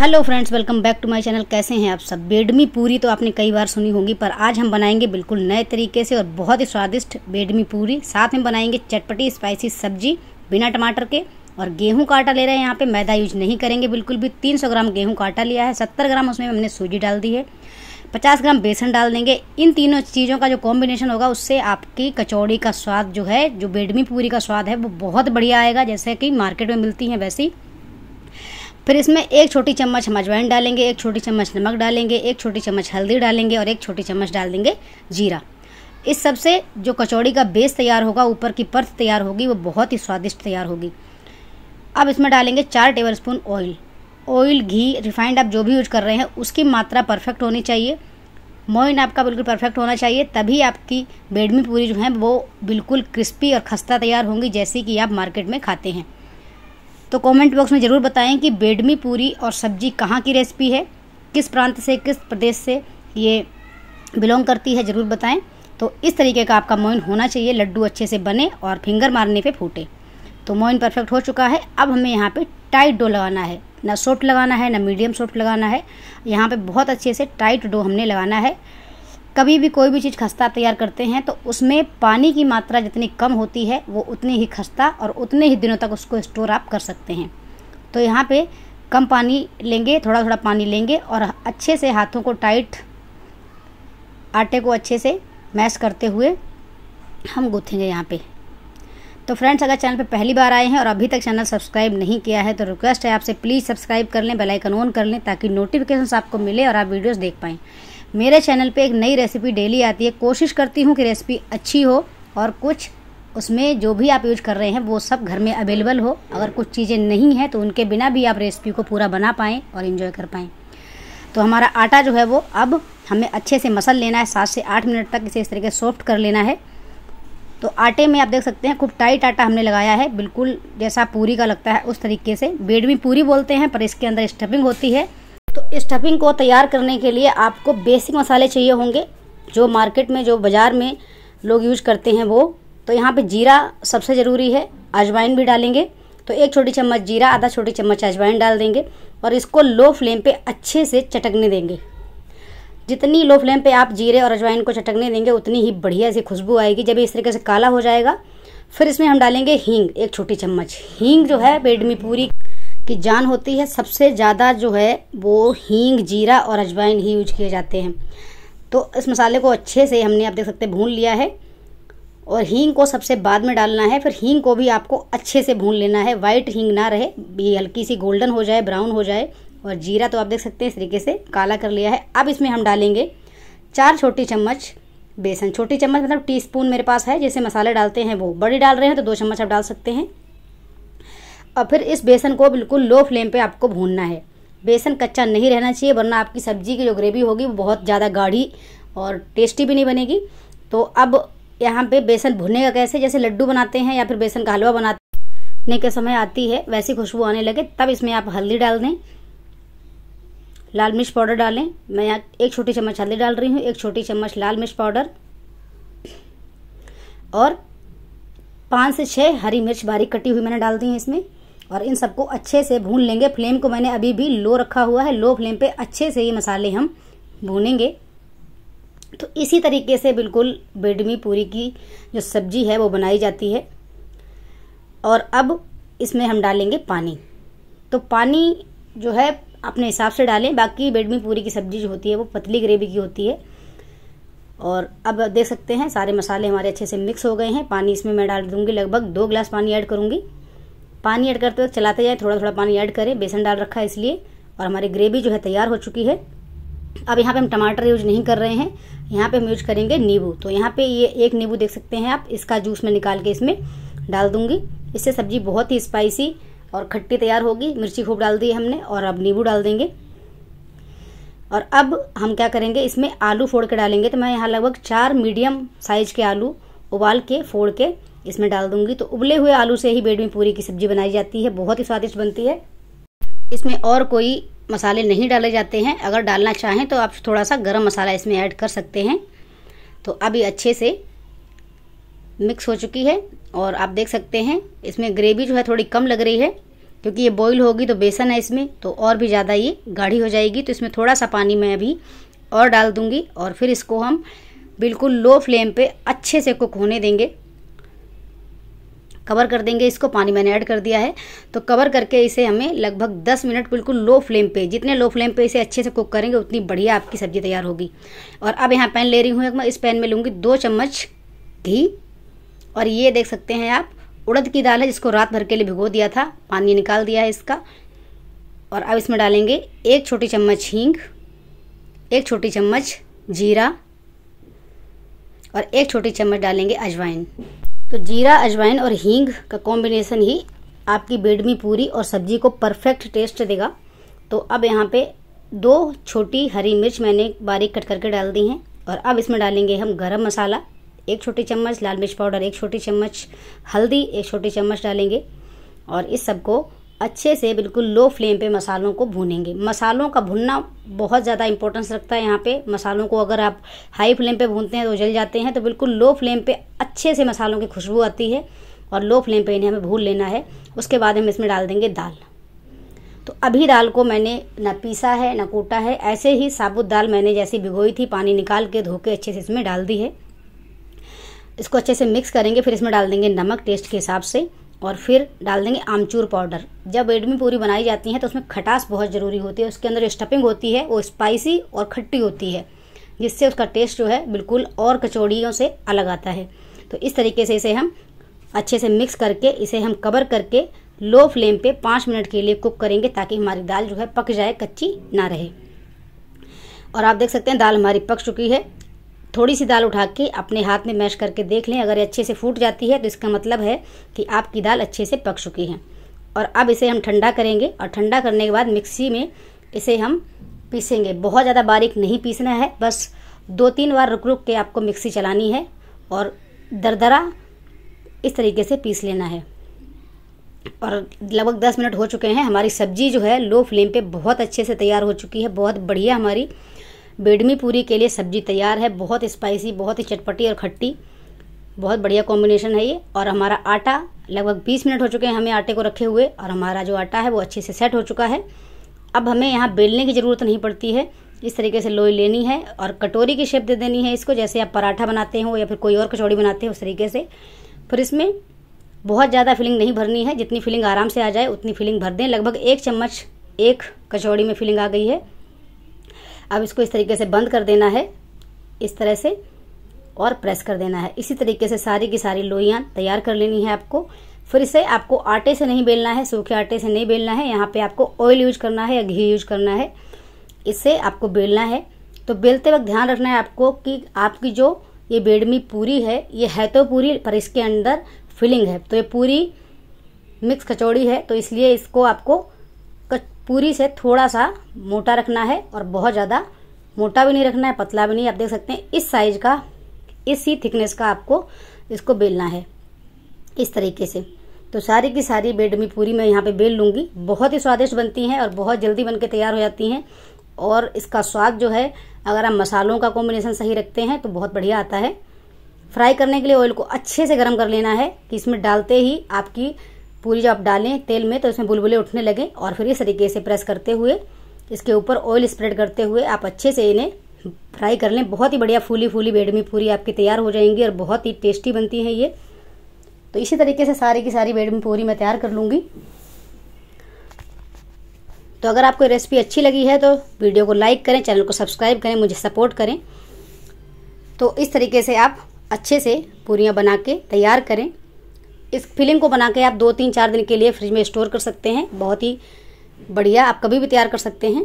hello friends welcome back to my channel कैसे हैं आप सब बेडमी पूरी तो आपने कई बार सुनी होगी पर आज हम बनाएंगे बिल्कुल नए तरीके से और बहुत ही स्वादिष्ट बेडमी पूरी साथ में बनाएंगे चटपटी स्पाइसी सब्जी बिना टमाटर के और गेहूं का आटा ले रहे हैं यहाँ पे मैदा यूज नहीं करेंगे बिल्कुल भी तीन ग्राम गेहूँ का आटा लिया है सत्तर ग्राम उसमें हमने सूजी डाल दी है पचास ग्राम बेसन डाल देंगे इन तीनों चीज़ों का जो कॉम्बिनेशन होगा उससे आपकी कचौड़ी का स्वाद जो है जो बेडमी पूरी का स्वाद है वो बहुत बढ़िया आएगा जैसे कि मार्केट में मिलती हैं वैसी फिर इसमें एक छोटी चम्मच हम अजवाइन डालेंगे एक छोटी चम्मच नमक डालेंगे एक छोटी चम्मच हल्दी डालेंगे और एक छोटी चम्मच डाल देंगे जीरा इस सब से जो कचौड़ी का बेस तैयार होगा ऊपर की परत तैयार होगी वो बहुत ही स्वादिष्ट तैयार होगी अब इसमें डालेंगे चार टेबल स्पून ऑयल ऑयल घी रिफाइंड आप जो भी यूज कर रहे हैं उसकी मात्रा परफेक्ट होनी चाहिए मोइन आपका बिल्कुल परफेक्ट होना चाहिए तभी आपकी बेडमी पूरी जो है वो बिल्कुल क्रिस्पी और खस्ता तैयार होंगी जैसी कि आप मार्केट में खाते हैं तो कमेंट बॉक्स में ज़रूर बताएं कि बेडमी पूरी और सब्जी कहाँ की रेसिपी है किस प्रांत से किस प्रदेश से ये बिलोंग करती है ज़रूर बताएं तो इस तरीके का आपका मोइन होना चाहिए लड्डू अच्छे से बने और फिंगर मारने पर फूटे तो मोइन परफेक्ट हो चुका है अब हमें यहाँ पर टाइट डो लगाना है ना सॉफ्ट लगाना है ना मीडियम सॉफ्ट लगाना है यहाँ पे बहुत अच्छे से टाइट डो हमने लगाना है कभी भी कोई भी चीज़ खस्ता तैयार करते हैं तो उसमें पानी की मात्रा जितनी कम होती है वो उतनी ही खस्ता और उतने ही दिनों तक उसको स्टोर आप कर सकते हैं तो यहाँ पे कम पानी लेंगे थोड़ा थोड़ा पानी लेंगे और अच्छे से हाथों को टाइट आटे को अच्छे से मैश करते हुए हम गूँथेंगे यहाँ पे तो फ्रेंड्स अगर चैनल पे पहली बार आए हैं और अभी तक चैनल सब्सक्राइब नहीं किया है तो रिक्वेस्ट है आपसे प्लीज़ सब्सक्राइब कर लें बेल आइकन ऑन कर लें ताकि नोटिफिकेशन आपको मिले और आप वीडियोस देख पाएँ मेरे चैनल पे एक नई रेसिपी डेली आती है कोशिश करती हूँ कि रेसिपी अच्छी हो और कुछ उसमें जो भी आप यूज कर रहे हैं वो सब घर में अवेलेबल हो अगर कुछ चीज़ें नहीं हैं तो उनके बिना भी आप रेसिपी को पूरा बना पाएँ और इन्जॉय कर पाएँ तो हमारा आटा जो है वो अब हमें अच्छे से मसल लेना है सात से आठ मिनट तक इसे इस तरीके सॉफ्ट कर लेना है तो आटे में आप देख सकते हैं खूब टाइट आटा हमने लगाया है बिल्कुल जैसा पूरी का लगता है उस तरीके से बेड में पूरी बोलते हैं पर इसके अंदर स्टफिंग होती है स्टफिंग को तैयार करने के लिए आपको बेसिक मसाले चाहिए होंगे जो मार्केट में जो बाज़ार में लोग यूज करते हैं वो तो यहाँ पे जीरा सबसे ज़रूरी है अजवाइन भी डालेंगे तो एक छोटी चम्मच जीरा आधा छोटी चम्मच अजवाइन डाल देंगे और इसको लो फ्लेम पे अच्छे से चटकने देंगे जितनी लो फ्लेम पे आप जीरे और अजवाइन को चटकने देंगे उतनी ही बढ़िया सी खुशबू आएगी जब इस तरीके से काला हो जाएगा फिर इसमें हम डालेंगे हींग एक छोटी चम्मच हींग जो है बेडमी पूरी की जान होती है सबसे ज़्यादा जो है वो हींग जीरा और अजवाइन ही यूज किए जाते हैं तो इस मसाले को अच्छे से हमने आप देख सकते हैं भून लिया है और हींग को सबसे बाद में डालना है फिर हींग को भी आपको अच्छे से भून लेना है वाइट हींग ना रहे भी हल्की सी गोल्डन हो जाए ब्राउन हो जाए और जीरा तो आप देख सकते हैं इस तरीके से काला कर लिया है अब इसमें हम डालेंगे चार छोटी चम्मच बेसन छोटी चम्मच मतलब टीस्पून मेरे पास है जैसे मसाले डालते हैं वो बड़ी डाल रहे हैं तो दो चम्मच आप डाल सकते हैं और फिर इस बेसन को बिल्कुल लो फ्लेम पे आपको भूनना है बेसन कच्चा नहीं रहना चाहिए वरना आपकी सब्जी की जो ग्रेवी होगी वो बहुत ज़्यादा गाढ़ी और टेस्टी भी नहीं बनेगी तो अब यहाँ पे बेसन भुनेगा कैसे जैसे लड्डू बनाते हैं या फिर बेसन का हलवा बनाने के समय आती है वैसी खुशबू आने लगे तब इसमें आप हल्दी डाल दें लाल मिर्च पाउडर डालें मैं यहाँ एक छोटी चम्मच हल्दी डाल रही हूँ एक छोटी चम्मच लाल मिर्च पाउडर और पाँच से छः हरी मिर्च बारीक कटी हुई मैंने डाल दी है इसमें और इन सबको अच्छे से भून लेंगे फ्लेम को मैंने अभी भी लो रखा हुआ है लो फ्लेम पे अच्छे से ये मसाले हम भूनेंगे तो इसी तरीके से बिल्कुल बेडमी पूरी की जो सब्जी है वो बनाई जाती है और अब इसमें हम डालेंगे पानी तो पानी जो है अपने हिसाब से डालें बाकी बेडमी पूरी की सब्जी जो होती है वो पतली ग्रेवी की होती है और अब देख सकते हैं सारे मसाले हमारे अच्छे से मिक्स हो गए हैं पानी इसमें मैं डाल दूंगी लगभग दो गिलास पानी ऐड करूंगी पानी ऐड करते वक्त चलाते जाए थोड़ा थोड़ा पानी ऐड करें बेसन डाल रखा है इसलिए और हमारी ग्रेवी जो है तैयार हो चुकी है अब यहाँ पे हम टमाटर यूज नहीं कर रहे हैं यहाँ पे हम यूज करेंगे नींबू तो यहाँ पे ये एक नींबू देख सकते हैं आप इसका जूस मैं निकाल के इसमें डाल दूंगी इससे सब्जी बहुत ही स्पाइसी और खट्टी तैयार होगी मिर्ची खूब डाल दी हमने और अब नींबू डाल देंगे और अब हम क्या करेंगे इसमें आलू फोड़ के डालेंगे तो मैं यहाँ लगभग चार मीडियम साइज के आलू उबाल के फोड़ के इसमें डाल दूंगी तो उबले हुए आलू से ही बेडमी पूरी की सब्जी बनाई जाती है बहुत ही स्वादिष्ट बनती है इसमें और कोई मसाले नहीं डाले जाते हैं अगर डालना चाहें तो आप थोड़ा सा गर्म मसाला इसमें ऐड कर सकते हैं तो अभी अच्छे से मिक्स हो चुकी है और आप देख सकते हैं इसमें ग्रेवी जो है थोड़ी कम लग रही है क्योंकि ये बॉईल होगी तो बेसन है इसमें तो और भी ज़्यादा ये गाढ़ी हो जाएगी तो इसमें थोड़ा सा पानी मैं अभी और डाल दूँगी और फिर इसको हम बिल्कुल लो फ्लेम पे अच्छे से कुक होने देंगे कवर कर देंगे इसको पानी मैंने ऐड कर दिया है तो कवर करके इसे हमें लगभग 10 मिनट बिल्कुल लो फ्लेम पे जितने लो फ्लेम पे इसे अच्छे से कुक करेंगे उतनी बढ़िया आपकी सब्ज़ी तैयार होगी और अब यहाँ पैन ले रही हूँ मैं इस पैन में लूँगी दो चम्मच घी और ये देख सकते हैं आप उड़द की दाल है जिसको रात भर के लिए भिगो दिया था पानी निकाल दिया है इसका और अब इसमें डालेंगे एक छोटी चम्मच हींग एक छोटी चम्मच जीरा और एक छोटी चम्मच डालेंगे अजवाइन तो जीरा अजवाइन और हींग का कॉम्बिनेशन ही आपकी बेडमी पूरी और सब्जी को परफेक्ट टेस्ट देगा तो अब यहाँ पे दो छोटी हरी मिर्च मैंने बारीक कट करके डाल दी हैं और अब इसमें डालेंगे हम गरम मसाला एक छोटी चम्मच लाल मिर्च पाउडर एक छोटी चम्मच हल्दी एक छोटी चम्मच डालेंगे और इस सबको अच्छे से बिल्कुल लो फ्लेम पे मसालों को भूनेंगे मसालों का भुनना बहुत ज़्यादा इंपॉर्टेंस रखता है यहाँ पे मसालों को अगर आप हाई फ्लेम पे भूनते हैं तो जल जाते हैं तो बिल्कुल लो फ्लेम पे अच्छे से मसालों की खुशबू आती है और लो फ्लेम पे इन्हें हमें भून लेना है उसके बाद हम इसमें डाल देंगे दाल तो अभी दाल को मैंने ना पीसा है ना कूटा है ऐसे ही साबुत दाल मैंने जैसी भिगोई थी पानी निकाल के धो के अच्छे से इसमें डाल दी है इसको अच्छे से मिक्स करेंगे फिर इसमें डाल देंगे नमक टेस्ट के हिसाब से और फिर डाल देंगे आमचूर पाउडर जब एडमी पूरी बनाई जाती है तो उसमें खटास बहुत ज़रूरी होती है उसके अंदर स्टफिंग होती है वो स्पाइसी और खट्टी होती है जिससे उसका टेस्ट जो है बिल्कुल और कचौड़ियों से अलग आता है तो इस तरीके से इसे हम अच्छे से मिक्स करके इसे हम कवर करके लो फ्लेम पे पाँच मिनट के लिए कुक करेंगे ताकि हमारी दाल जो है पक जाए कच्ची ना रहे और आप देख सकते हैं दाल हमारी पक चुकी है थोड़ी सी दाल उठा के अपने हाथ में मैश करके देख लें अगर ये अच्छे से फूट जाती है तो इसका मतलब है कि आपकी दाल अच्छे से पक चुकी है और अब इसे हम ठंडा करेंगे और ठंडा करने के बाद मिक्सी में इसे हम पीसेंगे बहुत ज़्यादा बारीक नहीं पीसना है बस दो तीन बार रुक रुक के आपको मिक्सी चलानी है और दरदरा इस तरीके से पीस लेना है और लगभग दस मिनट हो चुके हैं हमारी सब्जी जो है लो फ्लेम पे बहुत अच्छे से तैयार हो चुकी है बहुत बढ़िया हमारी बेडमी पूरी के लिए सब्जी तैयार है बहुत स्पाइसी बहुत ही चटपटी और खट्टी बहुत बढ़िया कॉम्बिनेशन है ये और हमारा आटा लगभग 20 मिनट हो चुके हैं हमें आटे को रखे हुए और हमारा जो आटा है वो अच्छे से सेट हो चुका है अब हमें यहाँ बेलने की ज़रूरत नहीं पड़ती है इस तरीके से लोई लेनी है और कटोरी की शेप दे देनी है इसको जैसे आप पराठा बनाते हो या फिर कोई और कचौड़ी बनाते हो उस तरीके से फिर इसमें बहुत ज़्यादा फिलिंग नहीं भरनी है जितनी फिलिंग आराम से आ जाए उतनी फिलिंग भर दें लगभग एक चम्मच एक कचौड़ी में फिलिंग आ गई है अब इसको इस तरीके से बंद कर देना है इस तरह से और प्रेस कर देना है इसी तरीके से सारी की सारी लोइयाँ तैयार कर लेनी है आपको फिर इसे आपको आटे से नहीं बेलना है सूखे आटे से नहीं बेलना है यहाँ पे आपको ऑयल यूज करना है या घी यूज करना है इससे आपको बेलना है तो बेलते वक्त ध्यान रखना है आपको कि आपकी जो ये बेडमी पूरी है ये है तो पूरी पर इसके अंदर फिलिंग है तो ये पूरी मिक्स कचौड़ी है तो इसलिए इसको आपको पूरी से थोड़ा सा मोटा रखना है और बहुत ज़्यादा मोटा भी नहीं रखना है पतला भी नहीं आप देख सकते हैं इस साइज का इसी थिकनेस का आपको इसको बेलना है इस तरीके से तो सारी की सारी बेड में पूरी मैं यहाँ पे बेल लूँगी बहुत ही स्वादिष्ट बनती हैं और बहुत जल्दी बन के तैयार हो जाती हैं और इसका स्वाद जो है अगर आप मसालों का कॉम्बिनेशन सही रखते हैं तो बहुत बढ़िया आता है फ्राई करने के लिए ऑयल को अच्छे से गर्म कर लेना है कि इसमें डालते ही आपकी पूरी जब आप डालें तेल में तो इसमें बुलबुले उठने लगे और फिर इस तरीके से प्रेस करते हुए इसके ऊपर ऑयल स्प्रेड करते हुए आप अच्छे से इन्हें फ्राई कर लें बहुत ही बढ़िया फूली फूली बेडमी पूरी आपकी तैयार हो जाएंगी और बहुत ही टेस्टी बनती है ये तो इसी तरीके से सारी की सारी बेडमी पूरी मैं तैयार कर लूँगी तो अगर आपको रेसिपी अच्छी लगी है तो वीडियो को लाइक करें चैनल को सब्सक्राइब करें मुझे सपोर्ट करें तो इस तरीके से आप अच्छे से पूरियाँ बना के तैयार करें इस फिलिंग को बना के आप दो तीन चार दिन के लिए फ्रिज में स्टोर कर सकते हैं बहुत ही बढ़िया आप कभी भी तैयार कर सकते हैं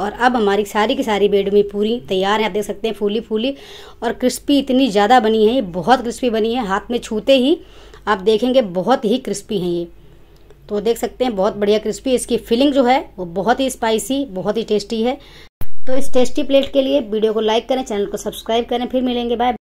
और अब हमारी सारी की सारी बेडमी पूरी तैयार है आप देख सकते हैं फूली फूली और क्रिस्पी इतनी ज़्यादा बनी है ये बहुत क्रिस्पी बनी है हाथ में छूते ही आप देखेंगे बहुत ही क्रिस्पी है ये तो देख सकते हैं बहुत बढ़िया क्रिस्पी इसकी फिलिंग जो है वो बहुत ही स्पाइसी बहुत ही टेस्टी है तो इस टेस्टी प्लेट के लिए वीडियो को लाइक करें चैनल को सब्सक्राइब करें फिर मिलेंगे बाय